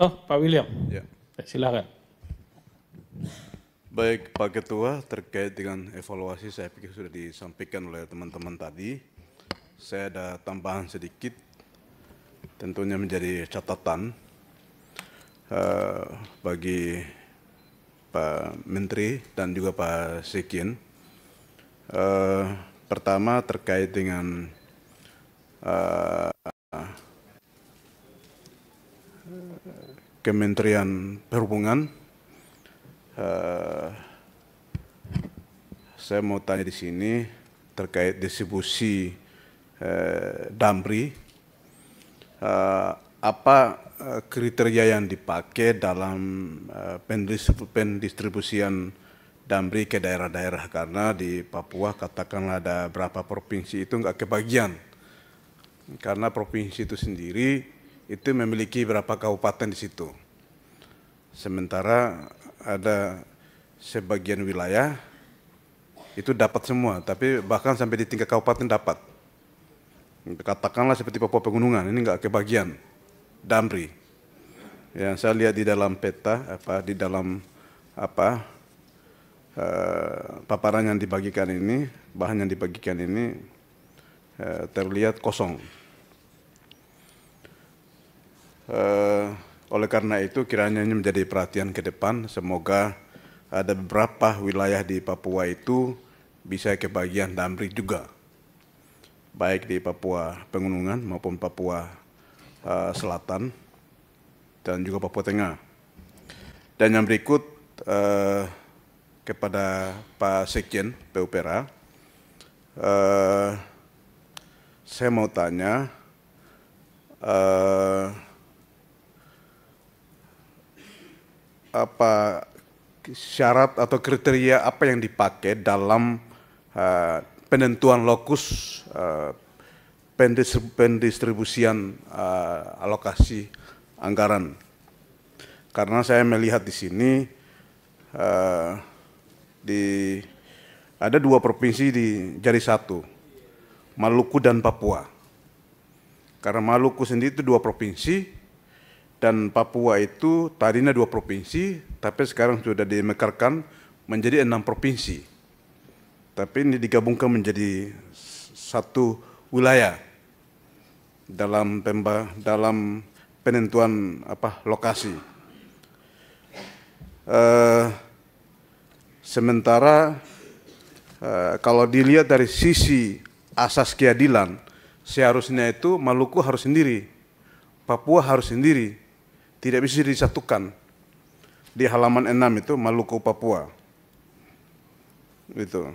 Oh, Pak William. Ya. Silakan. Baik, Pak Ketua, terkait dengan evaluasi saya pikir sudah disampaikan oleh teman-teman tadi. Saya ada tambahan sedikit, tentunya menjadi catatan uh, bagi Pak Menteri dan juga Pak Sekin. Uh, pertama terkait dengan uh, Kementerian Perhubungan. Uh, saya mau tanya di sini terkait distribusi uh, Damri. Uh, apa kriteria yang dipakai dalam uh, pendistribusian Damri ke daerah-daerah karena di Papua katakanlah ada berapa provinsi itu nggak kebagian karena provinsi itu sendiri itu memiliki berapa kabupaten di situ. Sementara ada sebagian wilayah itu dapat semua, tapi bahkan sampai di tingkat kabupaten dapat. Katakanlah seperti Papua Pegunungan, ini nggak kebagian. Damri. Yang saya lihat di dalam peta apa di dalam apa eh, paparan yang dibagikan ini, bahan yang dibagikan ini eh, terlihat kosong Eh, oleh karena itu kiranya ini menjadi perhatian ke depan. Semoga ada beberapa wilayah di Papua itu bisa kebagian Damri juga. Baik di Papua Pegunungan maupun Papua uh, Selatan dan juga Papua Tengah. Dan yang berikut eh, kepada Pak Sekjen PUPERA, eh, saya mau tanya eh, apa syarat atau kriteria apa yang dipakai dalam uh, penentuan lokus uh, pendistribusian uh, alokasi anggaran. Karena saya melihat di sini uh, di ada dua provinsi di jari satu, Maluku dan Papua. Karena Maluku sendiri itu dua provinsi, dan Papua itu tadinya dua provinsi, tapi sekarang sudah dimekarkan menjadi enam provinsi. Tapi ini digabungkan menjadi satu wilayah dalam pemba, dalam penentuan apa lokasi. Uh, sementara uh, kalau dilihat dari sisi asas keadilan, seharusnya itu Maluku harus sendiri, Papua harus sendiri, tidak bisa disatukan di halaman 6 itu Maluku Papua itu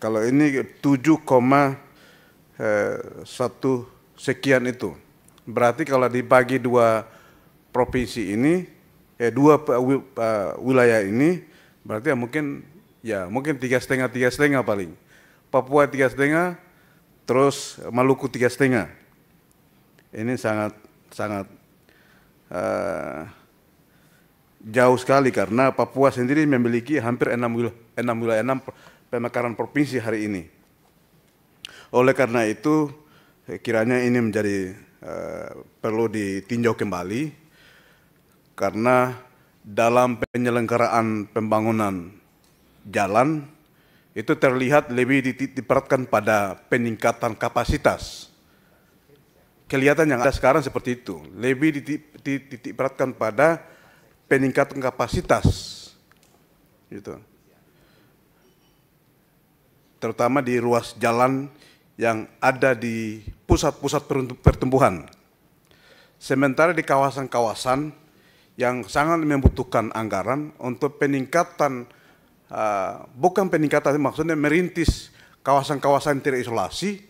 kalau ini 7,1 eh, sekian itu berarti kalau dibagi dua provinsi ini eh dua eh, eh, wilayah ini berarti ya mungkin ya mungkin tiga setengah tiga setengah paling Papua tiga setengah terus Maluku tiga setengah ini sangat sangat Eh, jauh sekali karena Papua sendiri memiliki hampir 6 wilayah, 6 wilayah enam pemekaran provinsi hari ini. Oleh karena itu eh, kiranya ini menjadi eh, perlu ditinjau kembali karena dalam penyelenggaraan pembangunan jalan itu terlihat lebih diperhatikan pada peningkatan kapasitas kelihatan yang ada sekarang seperti itu. Lebih dititik, beratkan pada peningkatan kapasitas. Gitu. Terutama di ruas jalan yang ada di pusat-pusat pertumbuhan. Sementara di kawasan-kawasan yang sangat membutuhkan anggaran untuk peningkatan, uh, bukan peningkatan maksudnya merintis kawasan-kawasan terisolasi,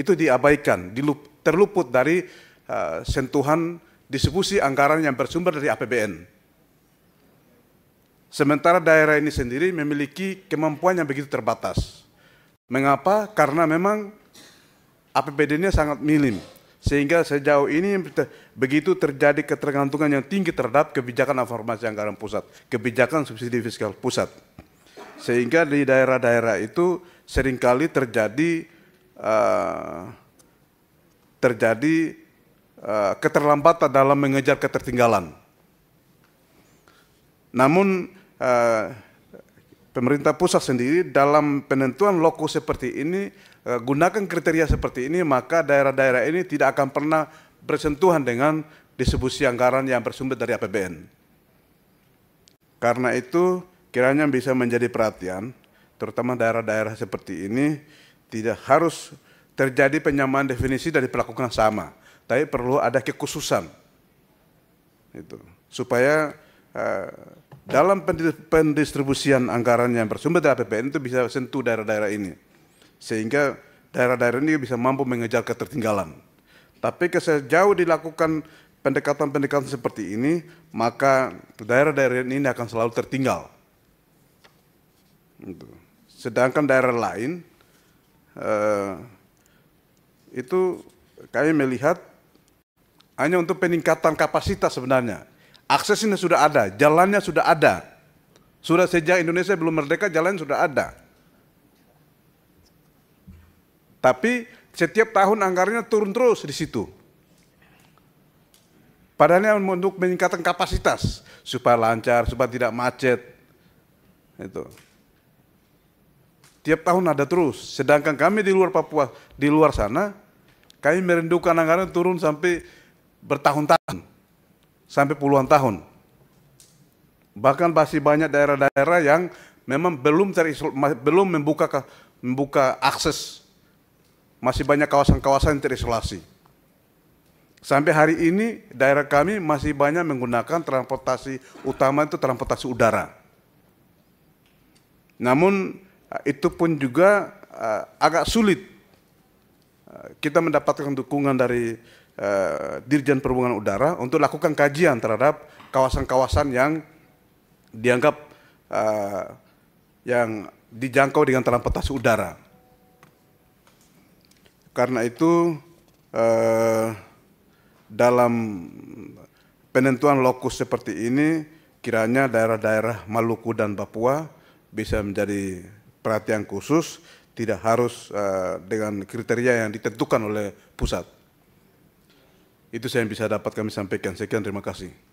itu diabaikan, dilup, terluput dari uh, sentuhan distribusi anggaran yang bersumber dari APBN. Sementara daerah ini sendiri memiliki kemampuan yang begitu terbatas. Mengapa? Karena memang APBD-nya sangat minim. Sehingga sejauh ini begitu terjadi ketergantungan yang tinggi terhadap kebijakan informasi anggaran pusat, kebijakan subsidi fiskal pusat. Sehingga di daerah-daerah itu seringkali terjadi uh, terjadi eh, keterlambatan dalam mengejar ketertinggalan. Namun eh, pemerintah pusat sendiri dalam penentuan lokus seperti ini eh, gunakan kriteria seperti ini maka daerah-daerah ini tidak akan pernah bersentuhan dengan distribusi anggaran yang bersumber dari APBN. Karena itu kiranya bisa menjadi perhatian terutama daerah-daerah seperti ini tidak harus terjadi penyamaan definisi dari pelaku yang sama, tapi perlu ada kekhususan. Itu supaya uh, dalam pendistribusian anggaran yang bersumber dari APBN itu bisa sentuh daerah-daerah ini. Sehingga daerah-daerah ini bisa mampu mengejar ketertinggalan. Tapi sejauh dilakukan pendekatan-pendekatan seperti ini, maka daerah-daerah ini akan selalu tertinggal. Sedangkan daerah lain, eh, itu kami melihat hanya untuk peningkatan kapasitas sebenarnya. Aksesnya sudah ada, jalannya sudah ada. Sudah sejak Indonesia belum merdeka, jalan sudah ada. Tapi setiap tahun anggarannya turun terus di situ. padahalnya untuk meningkatkan kapasitas supaya lancar, supaya tidak macet. Itu. Tiap tahun ada terus. Sedangkan kami di luar Papua, di luar sana kami merindukan anggaran turun sampai bertahun-tahun, sampai puluhan tahun. Bahkan masih banyak daerah-daerah yang memang belum belum membuka membuka akses. Masih banyak kawasan-kawasan yang terisolasi. Sampai hari ini daerah kami masih banyak menggunakan transportasi utama itu transportasi udara. Namun itu pun juga eh, agak sulit kita mendapatkan dukungan dari uh, Dirjen Perhubungan Udara untuk lakukan kajian terhadap kawasan-kawasan yang dianggap uh, yang dijangkau dengan transportasi udara. Karena itu uh, dalam penentuan lokus seperti ini kiranya daerah-daerah Maluku dan Papua bisa menjadi perhatian khusus tidak harus uh, dengan kriteria yang ditentukan oleh pusat. Itu saya yang bisa dapat kami sampaikan. Sekian terima kasih.